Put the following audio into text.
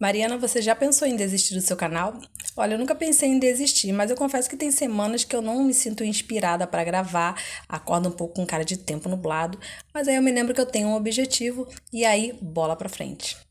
Mariana, você já pensou em desistir do seu canal? Olha, eu nunca pensei em desistir, mas eu confesso que tem semanas que eu não me sinto inspirada para gravar, acordo um pouco com cara de tempo nublado, mas aí eu me lembro que eu tenho um objetivo e aí bola para frente.